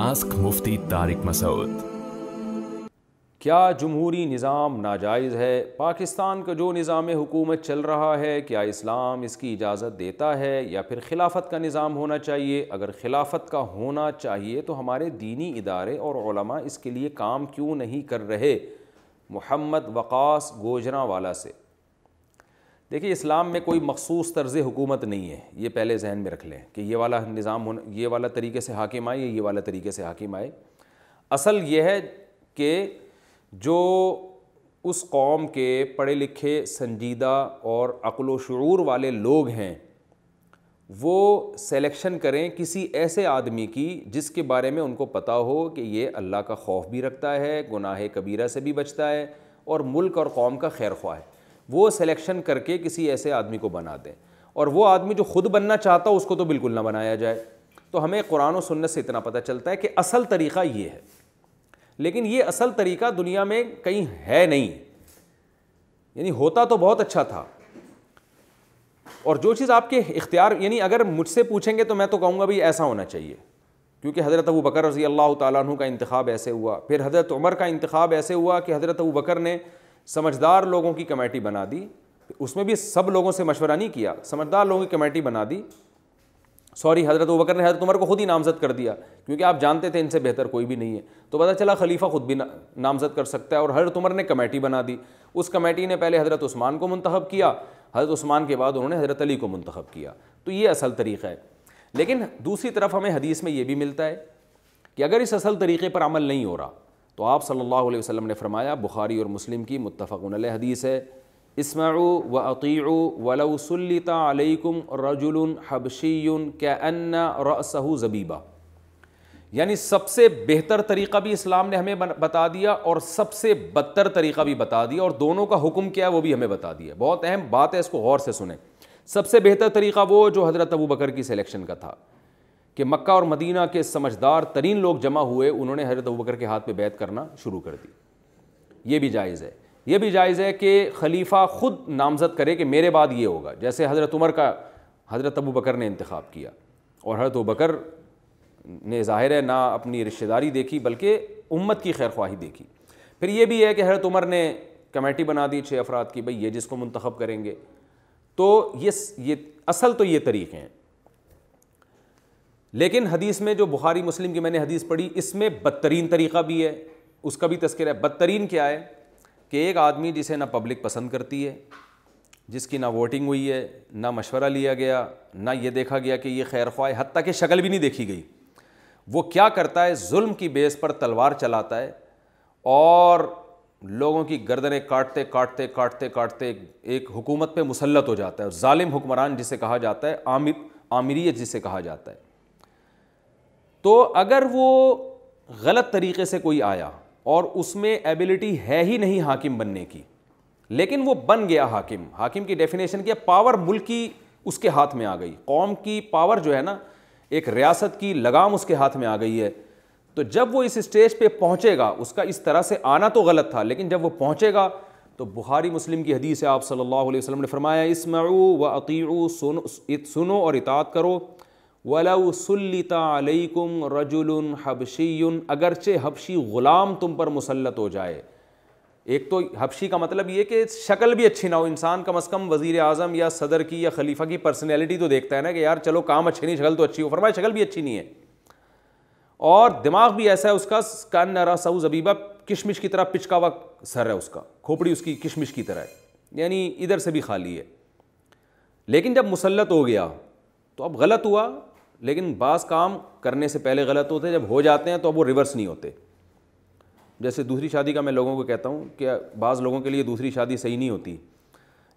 ask मुफ्ती तारिक मसूद क्या जमहूरी निज़ाम नाजायज़ है पाकिस्तान का जो निज़ाम हुकूमत चल रहा है क्या इस्लाम इसकी इजाज़त देता है या फिर खिलाफत का निज़ाम होना चाहिए अगर खिलाफत का होना चाहिए तो हमारे दीनी इदारे और इसके लिए काम क्यों नहीं कर रहे मोहम्मद वक़ास गोजरा वाला से देखिए इस्लाम में कोई मखसूस तर्ज हुकूमत नहीं है ये पहले जहन में रख लें कि ये वाला निज़ाम ये वाला तरीके से हाकिम आए ये वाला तरीके से हाकिम आए असल ये है कि जो उस कौम के पढ़े लिखे संजीदा और अक्ल शुरूर वाले लोग हैं वो सेलेक्शन करें किसी ऐसे आदमी की जिसके बारे में उनको पता हो कि ये अल्लाह का खौफ भी रखता है गुनाह कबीरा से भी बचता है और मुल्क और कौम का खैर ख्वाह है वो सिलेक्शन करके किसी ऐसे आदमी को बना दें और वो आदमी जो खुद बनना चाहता हो उसको तो बिल्कुल ना बनाया जाए तो हमें कुरान और सुन्नत से इतना पता चलता है कि असल तरीक़ा ये है लेकिन ये असल तरीक़ा दुनिया में कहीं है नहीं यानी होता तो बहुत अच्छा था और जो चीज़ आपके इख्तियार यानी अगर मुझसे पूछेंगे तो मैं तो कहूँगा भाई ऐसा होना चाहिए क्योंकि हज़रत अबू बकर रज़ी अल्लाह तु का इंतखब ऐसे हुआ फिर हज़रत उमर का इंतखब ऐसे हुआ कि हज़रत अबू बकर ने समझदार लोगों की कमेटी बना दी उसमें भी सब लोगों से मशवरा नहीं किया समझदार लोगों की कमेटी बना दी सॉरी हज़रत बकर ने हज़रत उमर को खुद ही नामज़द कर दिया क्योंकि आप जानते थे इनसे बेहतर कोई भी नहीं है तो पता चला खलीफा खुद भी ना, नामज़द कर सकता है और हज़रत उमर ने कमेटी बना दी उस कमेटी ने पहले हज़रत उस्मान को मंतखब किया हज़रत उस्मान के बाद उन्होंने हज़रत अली को मंतखब किया तो ये असल तरीक़ा है लेकिन दूसरी तरफ हमें हदीस में ये भी मिलता है कि अगर इस असल तरीक़े पर अमल नहीं हो रहा तो आप सल्लल्लाहु अलैहि वसल्लम ने फरमाया बुखारी और मुस्लिम की मुतफ़न हदीस है इसमाऊ व अतीऊ वलसलतम रजुल हबशी कैन्ना रसहू ज़बीबा यानी सबसे बेहतर तरीक़ा भी इस्लाम ने हमें बता दिया और सबसे बदतर तरीक़ा भी बता दिया और दोनों का हुक्म क्या है वो भी हमें बता दिया बहुत अहम बात है इसको गौर से सुने सबसे बेहतर तरीक़ा वो जो हज़रत अबू बकर की सिलेक्शन का था कि मक्का और मदीना के समझदार तरीन लोग जमा हुए उन्होंने हजरत बकर के हाथ पे बैत करना शुरू कर दी ये भी जायज़ है यह भी जायज़ है कि खलीफा ख़ुद नामज़द करे कि मेरे बाद ये होगा जैसे हज़रत उमर का हज़रत अबू बकर ने इंतखब किया और हजरत बकर ने ज़ाहिर है ना अपनी रिश्तेदारी देखी बल्कि उम्मत की खैर ख्वाही देखी फिर यह भी है कि हरत उमर ने कमेटी बना दी छः अफराद की भाई ये जिसको मंतखब करेंगे तो ये ये असल तो ये तरीक़े हैं लेकिन हदीस में जो बुखारी मुस्लिम की मैंने हदीस पढ़ी इसमें बदतरीन तरीक़ा भी है उसका भी तस्कर है बदतरीन क्या है कि एक आदमी जिसे ना पब्लिक पसंद करती है जिसकी ना वोटिंग हुई है ना मशवरा लिया गया ना ये देखा गया कि ये खैर ख्वाह हती कि शक्ल भी नहीं देखी गई वो क्या करता है जुल्म की बेस पर तलवार चलाता है और लोगों की गर्दनें काटते काटते काटते काटते एक हुकूमत पे मुसलत हो जाता है ालिम हुक्मरान जिसे कहा जाता है आमिर आमिरियत जिसे कहा जाता है तो अगर वो गलत तरीके से कोई आया और उसमें एबिलिटी है ही नहीं हाकिम बनने की लेकिन वो बन गया हाकिम हाकिम की डेफिनेशन क्या पावर मुल्क की उसके हाथ में आ गई कौम की पावर जो है ना एक रियासत की लगाम उसके हाथ में आ गई है तो जब वो इस स्टेज पे पहुंचेगा उसका इस तरह से आना तो गलत था लेकिन जब वो पहुंचेगा तो बुहारी मुस्लिम की हदीस है आप सल्लल्लाहु अलैहि वसल्लम ने फरमाया इसमऊ व अतीऊ सुनो सुनो और इतात करो अलैकुम रजुल हबशीन अगरचे हबशी ग़ुलाम तुम पर मुसलत हो जाए एक तो हबशी का मतलब ये कि शक्ल भी अच्छी ना हो इंसान कम अज़ कम वज़ी अजम या सदर की या खलीफा की पर्सनैलिटी तो देखता है ना कि यार चलो काम अच्छे नहीं शक्ल तो अच्छी हो फरमाए शक्ल भी अच्छी नहीं है और दिमाग भी ऐसा है उसका कान नारा सऊ जबीबा किशमिश की तरह पिचका हुआ सर है उसका खोपड़ी उसकी किशमिश की तरह है यानी इधर से भी खाली है लेकिन जब मुसलत हो गया तो अब गलत हुआ लेकिन बास काम करने से पहले गलत होते हैं जब हो जाते हैं तो अब वो रिवर्स नहीं होते जैसे दूसरी शादी का मैं लोगों को कहता हूँ कि बाज़ लोगों के लिए दूसरी शादी सही नहीं होती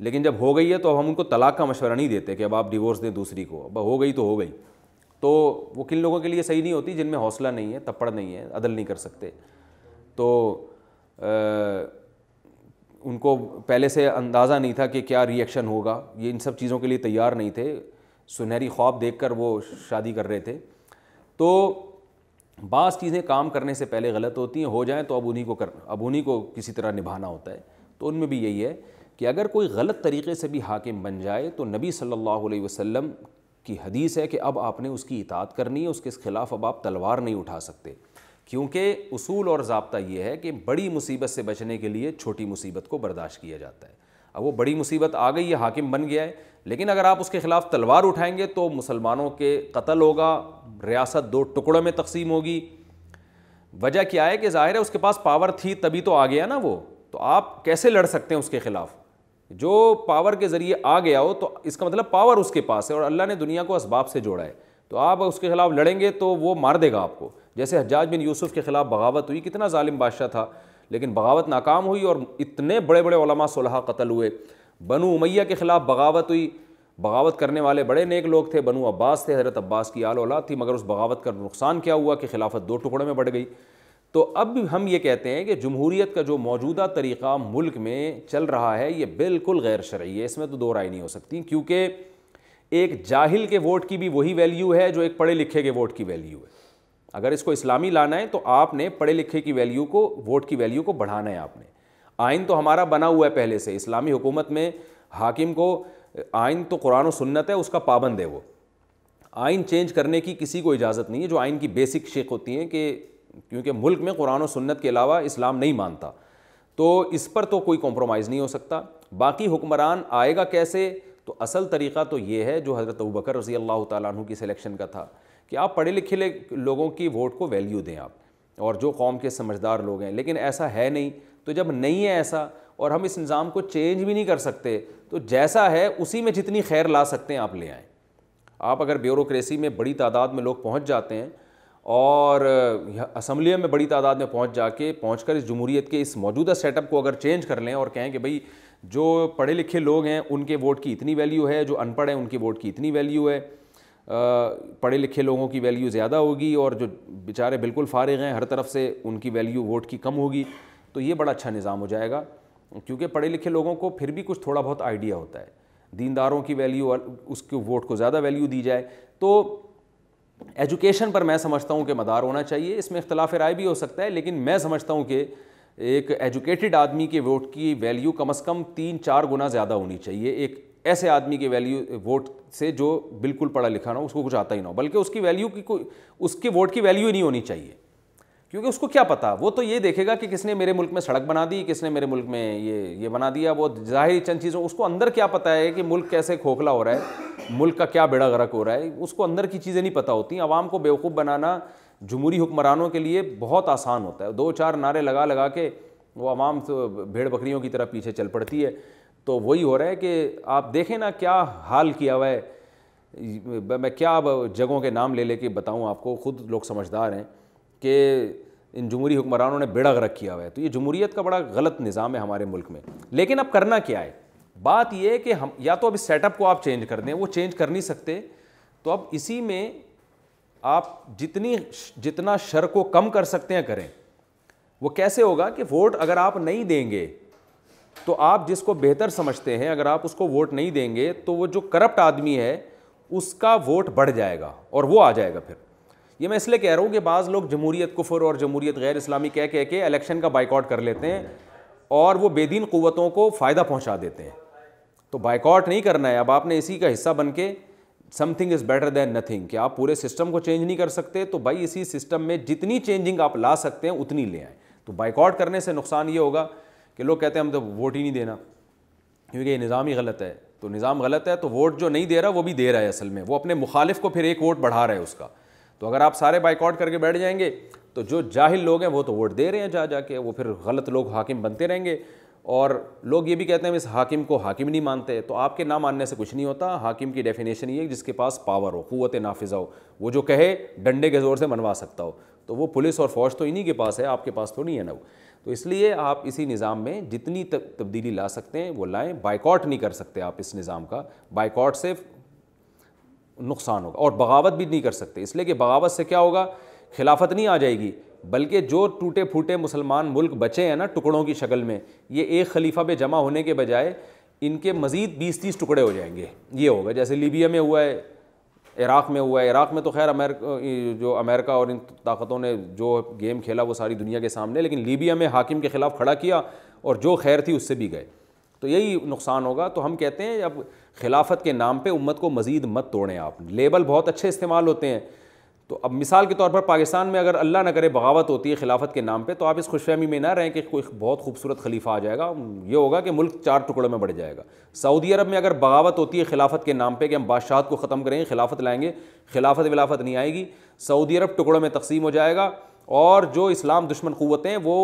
लेकिन जब हो गई है तो अब हम उनको तलाक का मशवरा नहीं देते कि अब आप डिवोर्स दें दूसरी को अब हो गई तो हो गई तो वो किन लोगों के लिए सही नहीं होती जिनमें हौसला नहीं है तपड़ नहीं है अदल नहीं कर सकते तो आ, उनको पहले से अंदाज़ा नहीं था कि क्या रिएक्शन होगा ये इन सब चीज़ों के लिए तैयार नहीं थे सुनहरी ख्वाब कर वो शादी कर रहे थे तो बास चीज़ें काम करने से पहले गलत होती हैं हो जाएं तो अब उन्हीं को कर अब उन्हीं को किसी तरह निभाना होता है तो उनमें भी यही है कि अगर कोई गलत तरीके से भी हाकिम बन जाए तो नबी सल्लल्लाहु अलैहि वसल्लम की हदीस है कि अब आपने उसकी इतात करनी है उसके ख़िलाफ़ अब आप तलवार नहीं उठा सकते क्योंकि उसूल और ज़बता यह है कि बड़ी मुसीबत से बचने के लिए छोटी मुसीबत को बर्दाश्त किया जाता है अब वो बड़ी मुसीबत आ गई है हाकिम बन गया है लेकिन अगर आप उसके ख़िलाफ़ तलवार उठाएंगे तो मुसलमानों के कत्ल होगा रियासत दो टुकड़ों में तकसीम होगी वजह क्या है कि ज़ाहिर है उसके पास पावर थी तभी तो आ गया ना वो तो आप कैसे लड़ सकते हैं उसके ख़िलाफ़ जो पावर के ज़रिए आ गया हो तो इसका मतलब पावर उसके पास है और अल्लाह ने दुनिया को इसबाब से जोड़ा है तो आप उसके ख़िलाफ़ लड़ेंगे तो वो मार देगा आपको जैसे हजाज बिन यूसुफ़ के ख़िलाफ़ बगावत हुई कितना ालिम बादशाह था लेकिन बगावत नाकाम हुई और इतने बड़े बड़े ओलमा सुलह कत्ल हुए बनु उमैया के ख़िलाफ़ बगावत हुई बगावत करने वाले बड़े नेक लोग थे बनु अब्बास थे हज़रत अब्बास की आल औलाद थी मगर उस बगावत का नुकसान क्या हुआ कि खिलाफत दो टुकड़ों में बढ़ गई तो अब हम ये कहते हैं कि जमहूरीत का जो मौजूदा तरीक़ा मुल्क में चल रहा है ये बिल्कुल गैर शरयी है इसमें तो दो राय नहीं हो सकती क्योंकि एक जाहिल के वोट की भी वही वैल्यू है जो एक पढ़े लिखे के वोट की वैल्यू है अगर इसको इस्लामी लाना है तो आपने पढ़े लिखे की वैल्यू को वोट की वैल्यू को बढ़ाना है आपने आइन तो हमारा बना हुआ है पहले से इस्लामी हुकूमत में हाकिम को आइन तो कुरान और सुन्नत है उसका पाबंद है वो आइन चेंज करने की किसी को इजाज़त नहीं है जो आइन की बेसिक शेक होती हैं कि क्योंकि मुल्क में कुरान और सुन्नत के अलावा इस्लाम नहीं मानता तो इस पर तो कोई कॉम्प्रोमाइज़ नहीं हो सकता बाकी हुक्मरान आएगा कैसे तो असल तरीक़ा तो ये है जो हज़रत अबू बकर रज़ी अल्लाह तु की सिलेक्शन का था कि आप पढ़े लिखे लोगों की वोट को वैल्यू दें आप और जो कौम के समझदार लोग हैं लेकिन ऐसा है नहीं तो जब नहीं है ऐसा और हम इस निज़ाम को चेंज भी नहीं कर सकते तो जैसा है उसी में जितनी खैर ला सकते हैं आप ले आएँ आप अगर ब्यूरोसी में बड़ी तादाद में लोग पहुँच जाते हैं और असम्बलियों में बड़ी तादाद में के जाके कर इस जमहूरीत के इस मौजूदा सेटअप को अगर चेंज कर लें और कहें कि भाई जो पढ़े लिखे लोग हैं उनके वोट की इतनी वैल्यू है जो अनपढ़ हैं उनकी वोट की इतनी वैल्यू है पढ़े लिखे लोगों की वैल्यू ज़्यादा होगी और जो बेचारे बिल्कुल फारिग हैं हर तरफ से उनकी वैल्यू वोट की कम होगी तो ये बड़ा अच्छा निज़ाम हो जाएगा क्योंकि पढ़े लिखे लोगों को फिर भी कुछ थोड़ा बहुत आइडिया होता है दीनदारों की वैल्यू उसके वोट को ज़्यादा वैल्यू दी जाए तो एजुकेशन पर मैं समझता हूँ कि मदार होना चाहिए इसमें इख्तलाफ राय भी हो सकता है लेकिन मैं समझता हूँ कि एक एजुकेटेड आदमी के वोट की वैल्यू कम अज़ कम तीन चार गुना ज़्यादा होनी चाहिए एक ऐसे आदमी के वैल्यू वोट से जो बिल्कुल पढ़ा लिखा ना हो उसको कुछ आता ही ना हो बल्कि उसकी वैल्यू की कोई उसके वोट की वैल्यू ही नहीं होनी चाहिए क्योंकि उसको क्या पता वो तो ये देखेगा कि किसने मेरे मुल्क में सड़क बना दी किसने मेरे मुल्क में ये ये बना दिया वो जाहिर चंद चीज़ों उसको अंदर क्या पता है कि मुल्क कैसे खोखला हो रहा है मुल्क का क्या बेड़ा गर्क हो रहा है उसको अंदर की चीज़ें नहीं पता होती आवाम को बेवकूफ़ बनाना जमहूरी हुक्मरानों के लिए बहुत आसान होता है दो चार नारे लगा लगा के वो आवाम तो भेड़ बकरियों की तरह पीछे चल पड़ती है तो वही हो रहा है कि आप देखें ना क्या हाल किया हुआ है मैं क्या अब जगहों के नाम ले लेके बताऊं आपको ख़ुद लोग समझदार हैं कि इन जमहूरी हुक्मरानों ने बेड़ा गर्क किया हुआ है तो ये जमहूरीत का बड़ा गलत निज़ाम है हमारे मुल्क में लेकिन अब करना क्या है बात यह है कि हम या तो अब इस सेटअप को आप चेंज कर दें वो चेंज कर नहीं सकते तो अब इसी में आप जितनी जितना शर को कम कर सकते हैं करें वो कैसे होगा कि वोट अगर आप नहीं देंगे तो आप जिसको बेहतर समझते हैं अगर आप उसको वोट नहीं देंगे तो वो जो करप्ट आदमी है उसका वोट बढ़ जाएगा और वो आ जाएगा फिर ये मैं इसलिए कह रहा हूँ कि बाज़ लोग जमहूरीत कुफर और जमहूरीत गैर इस्लामी कह कह के इलेक्शन का बाइकआउट कर लेते हैं और वो बेदीन क़वतों को फ़ायदा पहुँचा देते हैं तो बाइकआउट नहीं करना है अब आपने इसी का हिस्सा बन के something is better than nothing कि आप पूरे सिस्टम को चेंज नहीं कर सकते तो भाई इसी सिस्टम में जितनी चेंजिंग आप ला सकते हैं उतनी ले आएँ तो बाइकआउट करने से नुकसान ये होगा कि लोग कहते हैं हम तो वोट ही नहीं देना क्योंकि ये निज़ाम ही गलत है तो निज़ाम गलत है तो वोट जो नहीं दे रहा वो भी दे रहा है असल में वो अपने मुखालिफ को फिर एक वोट बढ़ा रहा है उसका तो अगर आप सारे बाइकआउट करके बैठ जाएंगे तो जो जाहिल लोग हैं वो तो वोट दे रहे हैं जा जाके वो फिर गलत लोग हाकिम बनते रहेंगे और लोग ये भी कहते हैं इस हाकिम को हाकिम नहीं मानते तो आपके ना मानने से कुछ नहीं होता हाकिम की डेफिनेशन ये जिसके पास पावर हो क़वत नाफिजा हो वो जो कहे डंडे के ज़ोर से मनवा सकता हो तो वो पुलिस और फौज तो इन्हीं के पास है आपके पास तो नहीं है ना वो तो इसलिए आप इसी निज़ाम में जितनी तब्दीली ला सकते हैं वो लाएं बाइकआउट नहीं कर सकते आप इस निज़ाम का बाइकआउट से नुकसान होगा और बगावत भी नहीं कर सकते इसलिए कि बगावत से क्या होगा खिलाफत नहीं आ जाएगी बल्कि जो टूटे फूटे मुसलमान मुल्क बचे हैं ना टुकड़ों की शक्ल में ये एक खलीफा पे जमा होने के बजाय इनके मज़ीद बीस तीस टुकड़े हो जाएंगे ये होगा जैसे लीबिया में हुआ है इराक़ में हुआ है इराक़ में तो खैर अमेरिका जो अमेरिका और इन ताकतों ने जो गेम खेला वो सारी दुनिया के सामने लेकिन लीबिया में हाकिम के ख़िलाफ़ खड़ा किया और जो खैर थी उससे भी गए तो यही नुकसान होगा तो हम कहते हैं अब खिलाफत के नाम पे उम्मत को मज़ीद मत तोड़ें आप लेबल बहुत अच्छे इस्तेमाल होते हैं तो अब मिसाल के तौर पर पाकिस्तान में अगर अल्लाह न करे बगावत होती है खिलाफत के नाम पे तो आप इस खुशफहमी में ना रहें कि कोई बहुत खूबसूरत खलीफा आ जाएगा ये होगा कि मुल्क चार टुकड़ों में बढ़ जाएगा सऊदी अरब में अगर बगावत होती है खिलाफत के नाम पे कि हम बादशाह को ख़त्म करेंगे खिलाफत लाएंगे खिलाफत विलाफत नहीं आएगी सऊदी अरब टुकड़ों में तकसीम हो जाएगा और जो इस्लाम दुश्मन क़वतें वो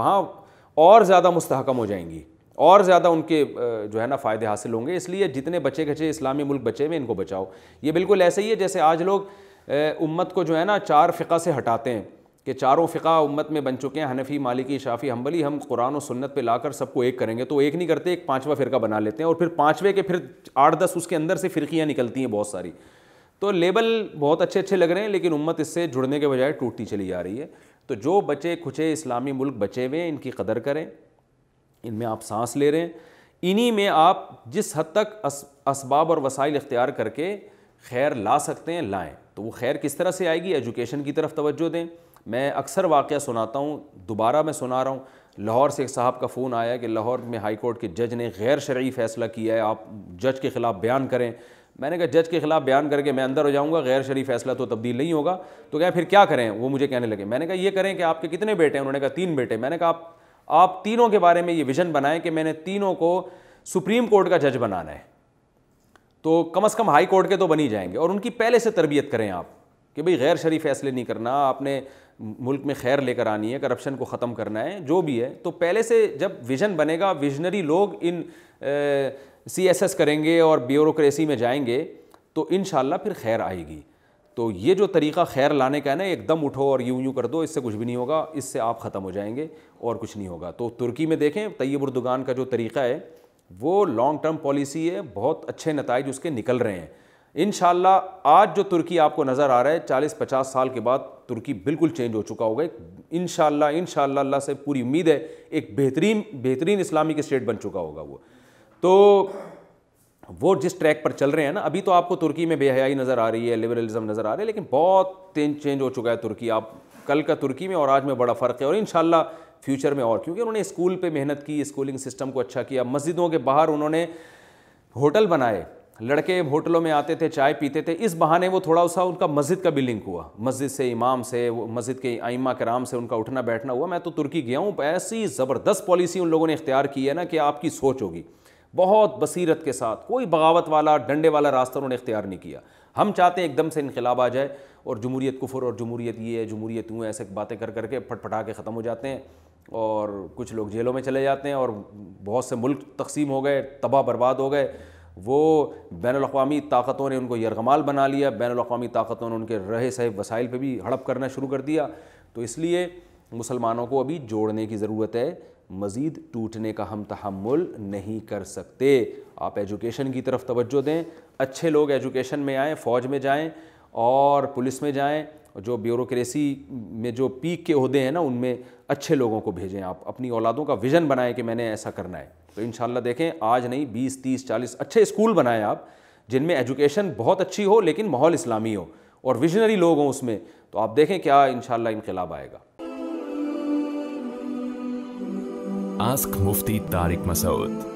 वहाँ और ज़्यादा मुस्तकम हो जाएंगी और ज़्यादा उनके जो है ना फ़ायदे हासिल होंगे इसलिए जितने बचे खचे इस्लामी मुल्क बचे हुए इनको बचाओ ये बिल्कुल ऐसे ही है जैसे आज लोग उम्मत को जो है ना चार फ़िका से हटाते हैं कि चारों फ़िका उम्मत में बन चुके हैं हनफी मालिकी शाफ़ी हम्बली हम कुरान और सुन्नत पे लाकर सबको एक करेंगे तो एक नहीं करते एक पाँचवा फ़िरका बना लेते हैं और फिर पाँचवें के फिर आठ दस उसके अंदर से फ़िरकियाँ निकलती हैं बहुत सारी तो लेबल बहुत अच्छे अच्छे लग रहे हैं लेकिन उम्मत इससे जुड़ने के बजाय टूटती चली जा रही है तो जो बचे खुचे इस्लामी मुल्क बचे हुए हैं इनकी कदर करें इनमें आप सांस ले रहे हैं इन्हीं में आप जिस हद तक असबाब और वसाइल इख्तियार करके खैर ला सकते हैं लाएँ तो वो खैर किस तरह से आएगी एजुकेशन की तरफ तवज्जो दें मैं अक्सर वाक़ सुनाता हूँ दोबारा मैं सुना रहा हूँ लाहौर से एक साहब का फ़ोन आया कि लाहौर में हाई कोर्ट के जज ने गैर शर्य फ़ैसला किया है आप जज के ख़िलाफ़ बयान करें मैंने कहा जज के ख़िलाफ़ बयान करके मैं अंदर हो जाऊँगा गैर शरी फ़ैसला तो तब्दील नहीं होगा तो क्या फिर क्या करें वो मुझे कहने लगे मैंने कहा ये करें कि आपके कितने बेटे हैं उन्होंने कहा तीन बेटे मैंने कहा आप आप तीनों के बारे में ये विज़न बनाएँ कि मैंने तीनों को सुप्रीम कोर्ट का जज बनाना है तो कम अज़ कम हाई कोर्ट के तो बनी जाएंगे और उनकी पहले से तरबियत करें आप कि भाई गैर शरीफ फैसले नहीं करना आपने मुल्क में खैर लेकर आनी है करप्शन को ख़त्म करना है जो भी है तो पहले से जब विजन बनेगा विजनरी लोग इन सी एस एस करेंगे और ब्यूरोसी में जाएंगे तो इन फिर खैर आएगी तो ये जो तरीका खैर लाने का है ना एकदम उठो और यूँ यूँ कर दो इससे कुछ भी नहीं होगा इससे आप ख़त्म हो जाएंगे और कुछ नहीं होगा तो तुर्की में देखें तैयब का जो तरीका है वो लॉन्ग टर्म पॉलिसी है बहुत अच्छे नतज उसके निकल रहे हैं इन आज जो तुर्की आपको नज़र आ रहा है चालीस पचास साल के बाद तुर्की बिल्कुल चेंज हो चुका होगा इन इन अल्लाह से पूरी उम्मीद है एक बेहतरीन बेहतरीन इस्लामिक स्टेट बन चुका होगा वो तो वो जिस ट्रैक पर चल रहे हैं ना अभी तो आपको तुर्की में बेहयाई नज़र आ रही है लिबरलिज्म नज़र आ रही है लेकिन बहुत चेंज हो चुका है तुर्की आप कल का तुर्की में और आज में बड़ा फ़र्क है और इन फ्यूचर में और क्योंकि उन्होंने स्कूल पे मेहनत की स्कूलिंग सिस्टम को अच्छा किया मस्जिदों के बाहर उन्होंने होटल बनाए लड़के होटलों में आते थे चाय पीते थे इस बहाने वो थोड़ा सा उनका मस्जिद का भी लिंक हुआ मस्जिद से इमाम से मस्जिद के आइमा कराम से उनका उठना बैठना हुआ मैं तो तुर्की गया हूँ ऐसी ज़बरदस्त पॉलिसी उन लोगों ने इख्तियार की है ना कि आपकी सोच होगी बहुत बसीरत के साथ कोई बगावत वाला डंडे वाला रास्ता उन्होंने इख्तियार नहीं किया हम चाहते हैं एकदम से इनकलाब आ जाए और जमूरीत कुफर और जमूरीत ये है जमूरीत यूँ ऐसे बातें कर करके फटफटा के ख़त्म हो जाते हैं और कुछ लोग जेलों में चले जाते हैं और बहुत से मुल्क तकसीम हो गए तबाह बर्बाद हो गए वो बैन अवी ताकतों ने उनको यरगमाल बना लिया बैन अवी ताकतों ने उनके रहे सहे वसाइल पर भी हड़प करना शुरू कर दिया तो इसलिए मुसलमानों को अभी जोड़ने की ज़रूरत है मज़ीद टूटने का हम तहमुल नहीं कर सकते आप एजुकेशन की तरफ तवज्जो दें अच्छे लोग एजुकेशन में आएँ फ़ौज में जाएँ और पुलिस में जाएँ जो ब्यूरोक्रेसी में जो पीक के अहदे हैं ना उनमें अच्छे लोगों को भेजें आप अपनी औलादों का विज़न बनाएं कि मैंने ऐसा करना है तो इन देखें आज नहीं बीस तीस चालीस अच्छे स्कूल बनाएं आप जिनमें एजुकेशन बहुत अच्छी हो लेकिन माहौल इस्लामी हो और विजनरी लोग हों उसमें तो आप देखें क्या इन इनकलाब आएगा आस्क मुफ्ती तारिक मसूद